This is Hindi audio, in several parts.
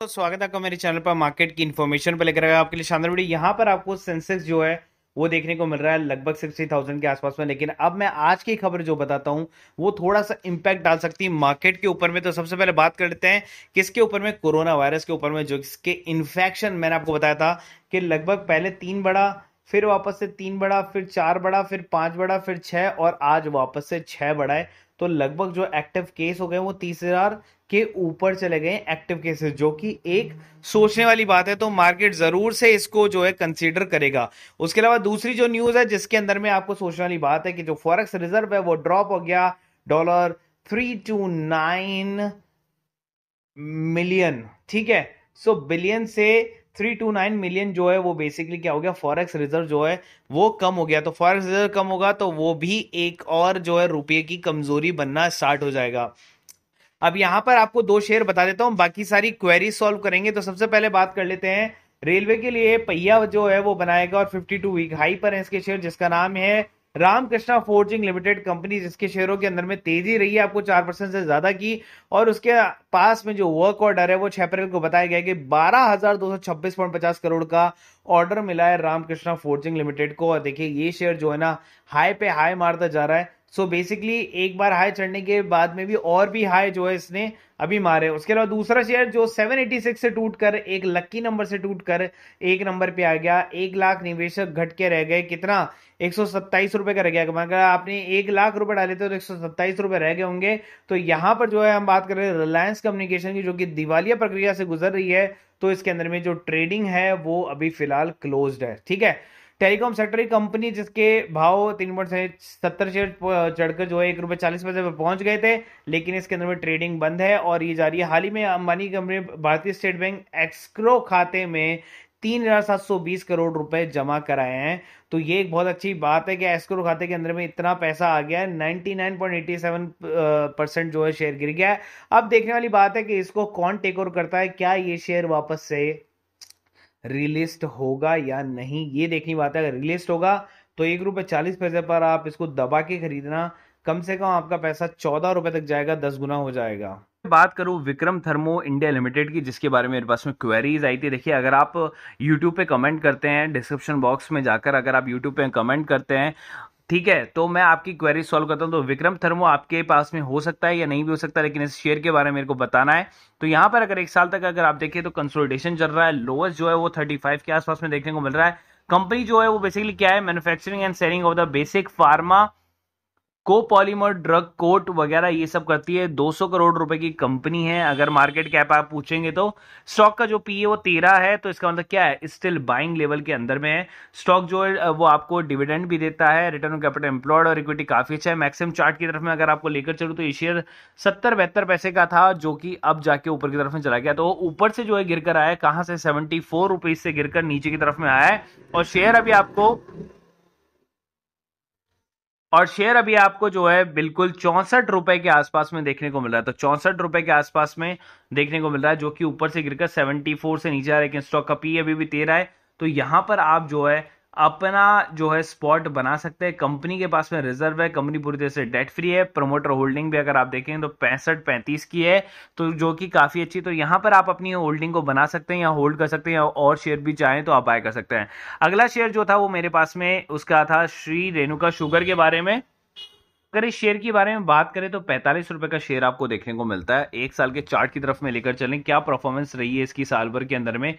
तो स्वागत है आपका मेरे चैनल पर मार्केट की इन्फॉर्मेशन पर लेकर आपके लिए शानदार वीडियो यहाँ पर आपको सेंसेक्स जो है वो देखने को मिल रहा है लगभग सिक्सटी थाउजेंड के आसपास में लेकिन अब मैं आज की खबर जो बताता हूँ वो थोड़ा सा इम्पैक्ट डाल सकती है मार्केट के ऊपर में तो सबसे पहले बात कर लेते हैं किसके ऊपर में कोरोना वायरस के ऊपर में जो इसके इन्फेक्शन मैंने आपको बताया था कि लगभग पहले तीन बड़ा फिर वापस से तीन बड़ा फिर चार बड़ा फिर पांच बड़ा फिर छह और आज वापस से छह बड़ा है तो लगभग जो एक्टिव केस हो गए वो तीस हजार के ऊपर चले गए एक्टिव केसेस जो कि एक सोचने वाली बात है तो मार्केट जरूर से इसको जो है कंसीडर करेगा उसके अलावा दूसरी जो न्यूज है जिसके अंदर में आपको सोचने वाली बात है कि जो फॉरेक्स रिजर्व है वो ड्रॉप हो गया dollar three two nine million ठीक है सो बिलियन से थ्री टू नाइन मिलियन जो है वो बेसिकली क्या हो गया फॉरेक्स रिजर्व जो है वो कम हो गया तो फॉरेक्स रिजर्व कम होगा तो वो भी एक और जो है रुपये की कमजोरी बनना स्टार्ट हो जाएगा अब यहां पर आपको दो शेयर बता देता हूँ बाकी सारी क्वेरी सॉल्व करेंगे तो सबसे पहले बात कर लेते हैं रेलवे के लिए पहिया जो है वो बनाएगा और 52 वीक हाई पर है इसके शेयर जिसका नाम है रामकृष्णा फोर्जिंग लिमिटेड कंपनी जिसके शेयरों के अंदर में तेजी रही है आपको चार परसेंट से ज्यादा की और उसके पास में जो वर्क ऑर्डर है वो छह अप्रैल को बताया गया कि बारह हजार दो सौ छब्बीस पॉइंट पचास करोड़ का ऑर्डर मिला है रामकृष्णा फोर्जिंग लिमिटेड को और देखिए ये शेयर जो है ना हाई पे हाई मारता जा रहा है सो so बेसिकली एक बार हाई चढ़ने के बाद में भी और भी हाई जो है इसने अभी मारे उसके अलावा दूसरा शेयर जो 786 से टूट कर एक लक्की नंबर से टूट कर एक नंबर पे आ गया एक लाख निवेशक घट के रह गए कितना एक सौ सत्ताईस का रह गया अगर आपने एक लाख रुपए डाले थे तो एक सौ सत्ताईस रह गए होंगे तो यहाँ पर जो है हम बात कर रहे हैं रिलायंस कम्युनिकेशन की जो कि दिवालिया प्रक्रिया से गुजर रही है तो इसके अंदर में जो ट्रेडिंग है वो अभी फिलहाल क्लोज है ठीक है टेलीकॉम सेक्टर की कंपनी जिसके भाव तीन पॉइंट सत्तर शेयर चढ़कर जो है एक रुपये चालीस पैसे पर पहुंच गए थे लेकिन इसके अंदर में ट्रेडिंग बंद है और ये जारी है हाल ही में अंबानी कंपनी भारतीय स्टेट बैंक एक्सक्रो खाते में तीन हजार सात सौ बीस करोड़ रुपए जमा कराए हैं तो ये एक बहुत अच्छी बात है कि एस्क्रो खाते के अंदर में इतना पैसा आ गया है ninety nine point eighty seven percent जो है शेयर गिर गया है अब देखने वाली बात है कि इसको कौन टेक ओवर करता है क्या ये शेयर वापस से रिलिस्ट होगा या नहीं ये देखनी बात है अगर रिलिस्ट होगा तो एक रुपये चालीस पैसे पर आप इसको दबा के खरीदना कम से कम आपका पैसा चौदह रुपए तक जाएगा दस गुना हो जाएगा बात करूं विक्रम थर्मो इंडिया लिमिटेड की जिसके बारे में मेरे पास में क्वेरीज आई थी देखिए अगर आप यूट्यूब पे कमेंट करते हैं डिस्क्रिप्शन बॉक्स में जाकर अगर आप यूट्यूब पे कमेंट करते हैं ठीक है तो मैं आपकी क्वेरी सॉल्व करता हूं तो विक्रम थर्मो आपके पास में हो सकता है या नहीं भी हो सकता लेकिन इस शेयर के बारे में मेरे को बताना है तो यहां पर अगर एक साल तक अगर आप देखें तो कंसोलिडेशन चल रहा है लोवेस्ट जो है वो 35 के आसपास में देखने को मिल रहा है कंपनी जो है वो बेसिकली क्या है manufacturing and selling of the basic pharma copolymer drug coat वगैरह ये सब करती है 200 करोड़ रुपए की कंपनी है अगर मार्केट कैप आप पूछेंगे तो स्टॉक का जो पी है वो तेरह है तो इसका मतलब क्या है स्टिल बाइंग लेवल के अंदर में है स्टॉक जो है वो आपको डिविडेंड भी देता है रिटर्न ऑन कैपिटल एम्प्लॉयड और इक्विटी काफी अच्छा है मैक्सिमम चार्ट की तरफ में अगर आपको लेकर चलू तो ये शेयर सत्तर बहत्तर पैसे का था जो कि अब जाके ऊपर की तरफ में चला गया तो ऊपर से जो है गिर कर आया कहाँ से सेवेंटी फोर से गिर कर नीचे की तरफ में आया है और शेयर अभी आपको और शेयर अभी आपको जो है बिल्कुल चौंसठ रुपए के आसपास में देखने को मिल रहा है तो चौंसठ रुपए के आसपास में देखने को मिल रहा है जो कि ऊपर से गिरकर 74 से नीचे आ रहा है स्टॉक का पी अभी भी तेरह है तो यहां पर आप जो है अपना जो है स्पॉट बना सकते हैं कंपनी के पास में रिजर्व है कंपनी पूरी तरह से डेट फ्री है प्रमोटर होल्डिंग भी अगर आप देखें तो पैंसठ पैंतीस की है तो जो कि काफ़ी अच्छी तो यहां पर आप अपनी होल्डिंग को बना सकते हैं या होल्ड कर सकते हैं या और शेयर भी चाहें तो आप बाय कर सकते हैं अगला शेयर जो था वो मेरे पास में उसका था श्री रेणुका शुगर के बारे में अगर इस शेयर के बारे में बात करें तो पैंतालीस रुपए का शेयर आपको देखने को मिलता है एक साल के चार्ट की तरफ में लेकर चलें क्या परफॉर्मेंस रही है इसकी साल भर के अंदर में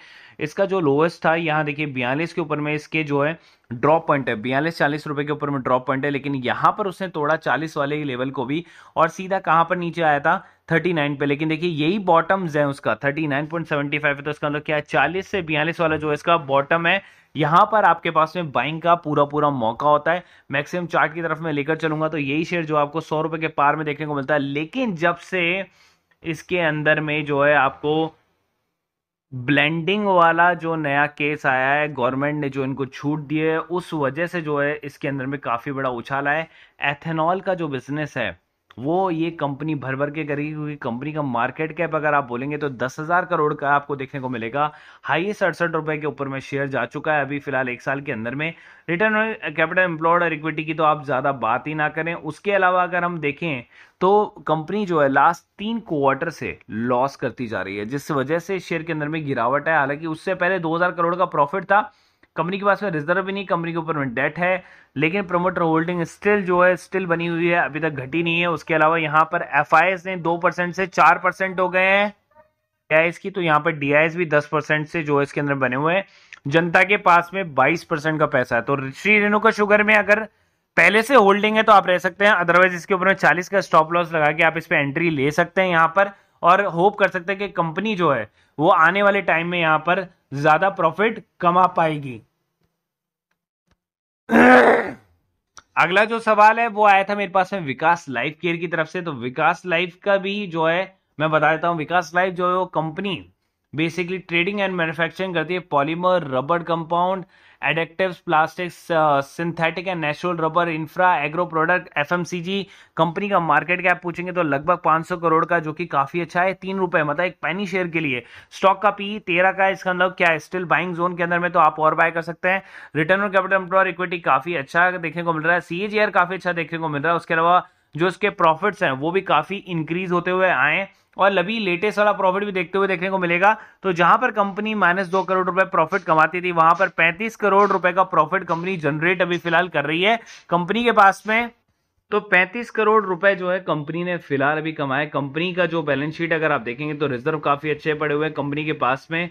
इसका जो लोवेस्ट था यहाँ देखिए बयालीस के ऊपर में इसके जो है ड्रॉप पॉइंट है बयालीस चालीस रुपए के ऊपर में ड्रॉप पॉइंट है लेकिन यहां पर उसने तोड़ा चालीस वाले लेवल को भी और सीधा कहां पर नीचे आया था 39 पे लेकिन देखिए यही बॉटम्स है उसका 39.75 है तो इसका मतलब क्या है चालीस से बयालीस वाला जो इसका बॉटम है यहां पर आपके पास में बाइंग का पूरा पूरा मौका होता है मैक्सिमम चार्ट की तरफ मैं लेकर चलूंगा तो यही शेयर जो आपको सौ रुपए के पार में देखने को मिलता है लेकिन जब से इसके अंदर में जो है आपको ब्लेंडिंग वाला जो नया केस आया है गवर्नमेंट ने जो इनको छूट दी है उस वजह से जो है इसके अंदर में काफ़ी बड़ा उछाल आया है एथेनॉल का जो बिजनेस है वो ये कंपनी भर भर के करेगी क्योंकि कंपनी का मार्केट कैप अगर आप बोलेंगे तो दस हजार करोड़ का आपको देखने को मिलेगा हाईएस्ट अड़सठ रुपए के ऊपर में शेयर जा चुका है अभी फिलहाल एक साल के अंदर में रिटर्न कैपिटल एम्प्लॉयड और इक्विटी की तो आप ज़्यादा बात ही ना करें उसके अलावा अगर हम देखें तो कंपनी जो है लास्ट तीन क्वार्टर से लॉस करती जा रही है जिस वजह से शेयर के अंदर में गिरावट है हालांकि उससे पहले दो करोड़ का प्रॉफिट था कंपनी के पास में रिजर्व भी नहीं कंपनी के ऊपर में डेट है लेकिन प्रमोटर होल्डिंग स्टिल जो है स्टिल बनी हुई है अभी तक घटी नहीं है उसके अलावा यहाँ पर एफ ने दो परसेंट से चार परसेंट हो गए हैं डीआईएस की तो यहाँ पर डीआईएस भी दस परसेंट से जो है इसके अंदर बने हुए हैं जनता के पास में बाईस परसेंट का पैसा है तो श्री रेणुका शुगर में अगर पहले से होल्डिंग है तो आप रह सकते हैं अदरवाइज इसके ऊपर में चालीस का स्टॉप लॉस लगा के आप इस पर एंट्री ले सकते हैं यहाँ पर और होप कर सकते हैं कि कंपनी जो है वो आने वाले टाइम में यहाँ पर ज्यादा प्रॉफिट कमा पाएगी अगला जो सवाल है वो आया था मेरे पास में विकास लाइफ केयर की तरफ से तो विकास लाइफ का भी जो है मैं बता देता हूं विकास लाइफ जो है वो company basically trading and manufacturing करती है पॉलीमर रबड़ कंपाउंड एडेक्टिव plastics synthetic and natural rubber infra agro product of company का मार्केट कैप पूछेंगे तो लगभग 500 करोड़ का जो कि काफी अच्छा है तीन रुपए मतलब एक पैनी शेयर के लिए स्टॉक का पी तेरह का इसका मतलब क्या है स्टिल बाइंग जोन के अंदर में तो आप और बाय कर सकते हैं रिटर्न ऑन कैपिटल इक्विटी काफी अच्छा देखने को मिल रहा है सीएजीआर काफी अच्छा देखने को मिल रहा है उसके अलावा जो इसके प्रॉफिट्स हैं वो भी काफ़ी इंक्रीज होते हुए आए और अभी लेटेस्ट वाला प्रॉफिट भी देखते हुए देखने को मिलेगा तो जहां पर कंपनी माइनस दो करोड़ रुपए प्रॉफिट कमाती थी वहां पर पैंतीस करोड़ रुपए का प्रॉफिट कंपनी जनरेट अभी फिलहाल कर रही है कंपनी के पास में तो 35 करोड़ रुपए जो है कंपनी ने फिलहाल अभी कमाए कंपनी का जो बैलेंस शीट अगर आप देखेंगे तो रिजर्व काफी अच्छे पड़े हुए हैं कंपनी के पास में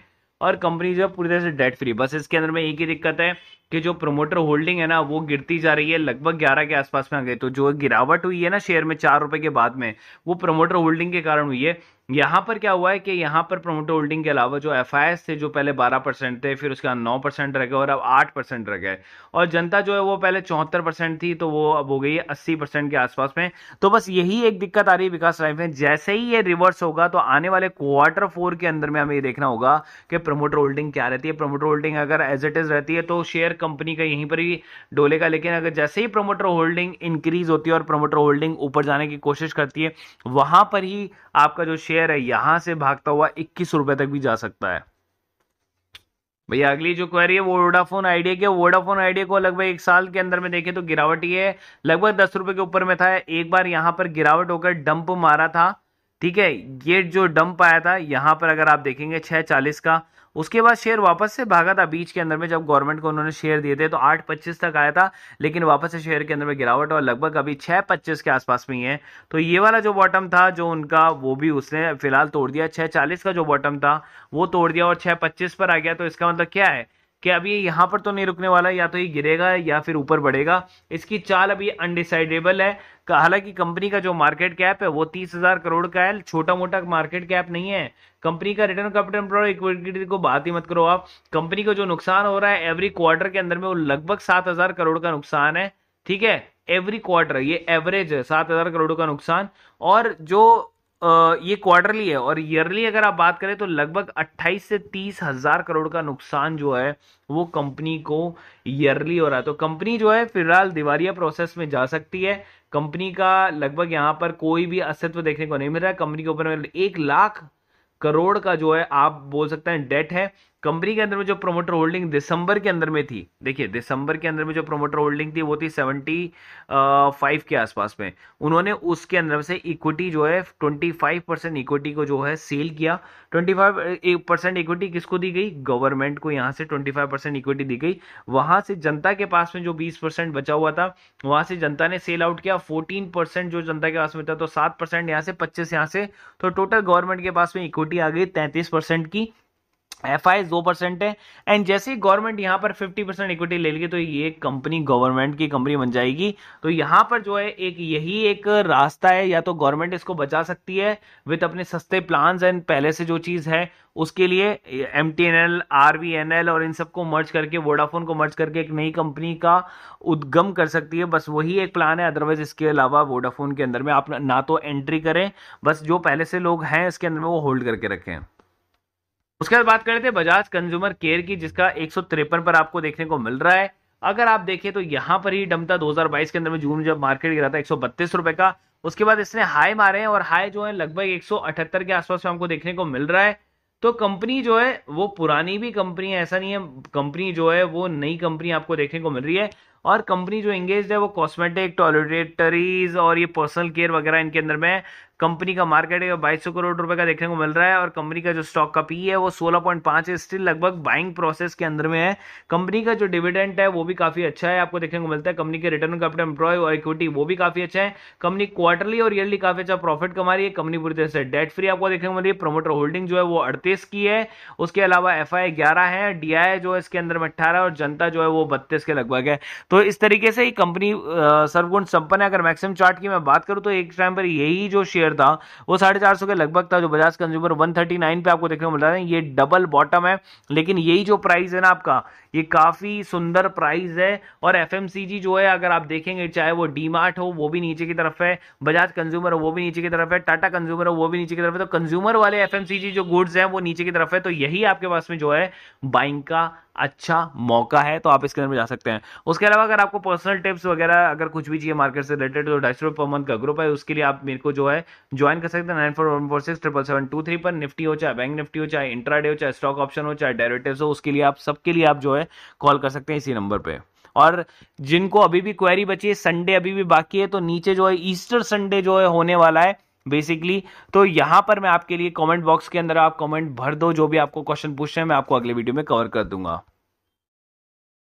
और कंपनी जो है पूरी तरह से डेट फ्री बस इसके अंदर में एक ही दिक्कत है कि जो प्रोमोटर होल्डिंग है ना वो गिरती जा रही है लगभग ग्यारह के आसपास में आ गई तो जो गिरावट हुई है ना शेयर में चार रुपए के बाद में वो प्रोमोटर होल्डिंग के कारण हुई है यहाँ पर क्या हुआ है कि यहाँ पर प्रोमोटर होल्डिंग के अलावा जो एफ थे जो पहले 12 परसेंट थे फिर उसके बाद नौ परसेंट रह गए और अब 8 परसेंट रह गए और जनता जो है वो पहले चौहत्तर परसेंट थी तो वो अब हो गई है अस्सी परसेंट के आसपास में तो बस यही एक दिक्कत आ रही है विकास राय में जैसे ही ये रिवर्स होगा तो आने वाले क्वार्टर फोर के अंदर में हमें ये देखना होगा कि प्रोमोटर होल्डिंग क्या रहती है प्रोमोटर होल्डिंग अगर एज इट इज रहती है तो शेयर कंपनी का यहीं पर ही डोलेगा लेकिन अगर जैसे ही प्रोमोटर होल्डिंग इंक्रीज होती है और प्रोमोटर होल्डिंग ऊपर जाने की कोशिश करती है वहां पर ही आपका जो शेयर है यहां से भागता हुआ इक्कीस रुपए तक भी जा सकता है भैया अगली जो क्वेरी है वो वोडाफोन आइडिया की वोडाफोन आइडिया को लगभग एक साल के अंदर में देखें तो गिरावट ये लगभग दस रुपए के ऊपर में था एक बार यहाँ पर गिरावट होकर डंप मारा था ठीक है ये जो डंप आया था यहाँ पर अगर आप देखेंगे छह चालीस का उसके बाद शेयर वापस से भागा था बीच के अंदर में जब गवर्नमेंट को उन्होंने शेयर दिए थे तो आठ पच्चीस तक आया था लेकिन वापस से शेयर के अंदर में गिरावट और लगभग अभी छह पच्चीस के आसपास में ही है तो ये वाला जो बॉटम था जो उनका वो भी उसने फिलहाल तोड़ दिया छह चालीस का जो बॉटम था वो तोड़ दिया और छह पच्चीस पर आ गया तो इसका मतलब क्या है कि अब ये यहाँ पर तो नहीं रुकने वाला या तो ये गिरेगा या फिर ऊपर बढ़ेगा इसकी चाल अभी अनडिसाइडेबल है हालांकि कंपनी का जो मार्केट कैप है वो तीस हजार करोड़ का है छोटा मोटा मार्केट कैप नहीं है कंपनी का रिटर्न कैपिटल एम्प्लॉय इक्विटी को बात ही मत करो आप कंपनी को जो नुकसान हो रहा है एवरी क्वार्टर के अंदर में वो लगभग सात हजार करोड़ का नुकसान है ठीक है एवरी क्वार्टर ये एवरेज है सात हजार करोड़ का नुकसान और जो ये क्वार्टरली है और ईयरली अगर आप बात करें तो लगभग 28 से तीस हजार करोड़ का नुकसान जो है वो कंपनी को ईयरली हो रहा है तो कंपनी जो है फिलहाल दिवालिया प्रोसेस में जा सकती है कंपनी का लगभग यहाँ पर कोई भी अस्तित्व देखने को नहीं मिल रहा है कंपनी के ऊपर एक लाख करोड़ का जो है आप बोल सकते हैं डेट है कंपनी के अंदर में जो प्रोमोटर होल्डिंग दिसंबर के अंदर में थी देखिए दिसंबर के अंदर में जो प्रोमोटर होल्डिंग थी वो थी सेवेंटी फाइव के आसपास में उन्होंने उसके अंदर से इक्विटी जो है ट्वेंटी फाइव परसेंट इक्विटी को जो है सेल किया ट्वेंटी फाइव परसेंट इक्विटी किसको दी गई गवर्नमेंट को यहाँ से ट्वेंटी फाइव परसेंट इक्विटी दी गई वहां से जनता के पास में जो बीस परसेंट बचा हुआ था वहां से जनता ने सेल आउट किया फोर्टीन परसेंट जो जनता के पास में था तो सात परसेंट यहाँ से पच्चीस यहाँ से तो टोटल गवर्नमेंट के पास में इक्विटी सिक्योरिटी आ गई तैंतीस परसेंट की एफ आई दो परसेंट है एंड जैसे ही गवर्नमेंट यहाँ पर फिफ्टी परसेंट इक्विटी ले लेगी तो ये कंपनी गवर्नमेंट की कंपनी बन जाएगी तो यहाँ पर जो है एक यही एक रास्ता है या तो गवर्नमेंट इसको बचा सकती है विथ अपने सस्ते प्लान एंड पहले से जो चीज़ है उसके लिए M T N L R V N L और इन सबको मर्ज करके वोडाफोन को मर्ज करके एक नई कंपनी का उद्गम कर सकती है बस वही एक प्लान है अदरवाइज इसके अलावा वोडाफोन के अंदर में आप ना तो एंट्री करें बस जो पहले से लोग हैं इसके अंदर में वो होल्ड करके रखें उसके बाद बात करते थे बजाज कंज्यूमर केयर की जिसका एक पर आपको देखने को मिल रहा है अगर आप देखें तो यहाँ पर ही डमता 2022 के अंदर में जून जब मार्केट गिरा था एक रुपए का उसके बाद इसने हाई मारे हैं और हाई जो है लगभग एक के आसपास हमको देखने को मिल रहा है तो कंपनी जो है वो पुरानी भी कंपनी है ऐसा नहीं है कंपनी जो है वो नई कंपनी आपको देखने को मिल रही है और कंपनी जो इंगेज है वो कॉस्मेटिक टॉयलेटरीज और ये पर्सनल केयर वगैरह इनके अंदर में कंपनी का मार्केट है बाईस सौ करोड़ रुपए का देखने को मिल रहा है और कंपनी का जो स्टॉक का पी e है वो 16.5 है स्टिल लगभग बाइंग प्रोसेस के अंदर में है कंपनी का जो डिविडेंट है वो भी काफी अच्छा है आपको देखने को मिलता है कंपनी के रिटर्न कैपिटल एम्प्लॉय और इक्विटी वो भी काफी अच्छा है कंपनी क्वार्टरली और ईयरली काफी अच्छा प्रॉफिट कमा रही है कंपनी पूरी तरह से डेट फ्री आपको देखने को मिल रही है प्रोमोटर होल्डिंग जो है वो अड़तीस की है उसके अलावा एफ आई ग्यारह है डी जो है इसके अंदर में अट्ठारह और जनता जो है वो बत्तीस के लगभग है तो इस तरीके से कंपनी सर्वगुण संपन्न है अगर मैक्सिमम चार्ट की मैं बात करूं तो एक टाइम पर यही जो शेयर शेयर था वो साढ़े चार सौ के लगभग था जो Bajaj consumer one thirty nine पे आपको देखने को मिल रहा है ये डबल बॉटम है लेकिन यही जो प्राइस है ना आपका ये काफ़ी सुंदर प्राइस है और एफ जो है अगर आप देखेंगे चाहे वो डी हो वो भी नीचे की तरफ है बजाज कंज्यूमर वो भी नीचे की तरफ है टाटा कंज्यूमर वो भी नीचे की तरफ है तो कंज्यूमर वाले एफ जो गुड्स हैं वो नीचे की तरफ है तो यही आपके पास में जो है बाइंग का अच्छा मौका है तो आप इसके अंदर जा सकते हैं उसके अलावा अगर आपको पर्सनल टिप्स वगैरह अगर कुछ भी चाहिए मार्केट से रिलेटेड तो ढाई सौ पर मंथ का ग्रुप है उसके लिए आप मेरे को जो है ज्वाइन कर सकते हैं nine four one four six triple seven two three पर निफ्टी हो चाहे बैंक निफ्टी हो चाहे इंट्राडे हो चाहे स्टॉक ऑप्शन हो चाहे डेरिवेटिव्स हो उसके लिए आप सबके लिए आप जो है कॉल कर सकते हैं इसी नंबर पर और जिनको अभी भी क्वेरी बची है संडे अभी भी बाकी है तो नीचे जो है ईस्टर संडे जो है होने वाला है बेसिकली तो यहां पर मैं आपके लिए कमेंट बॉक्स के अंदर आप कमेंट भर दो जो भी आपको क्वेश्चन पूछ रहे हैं मैं आपको अगले वीडियो में कवर कर दूंगा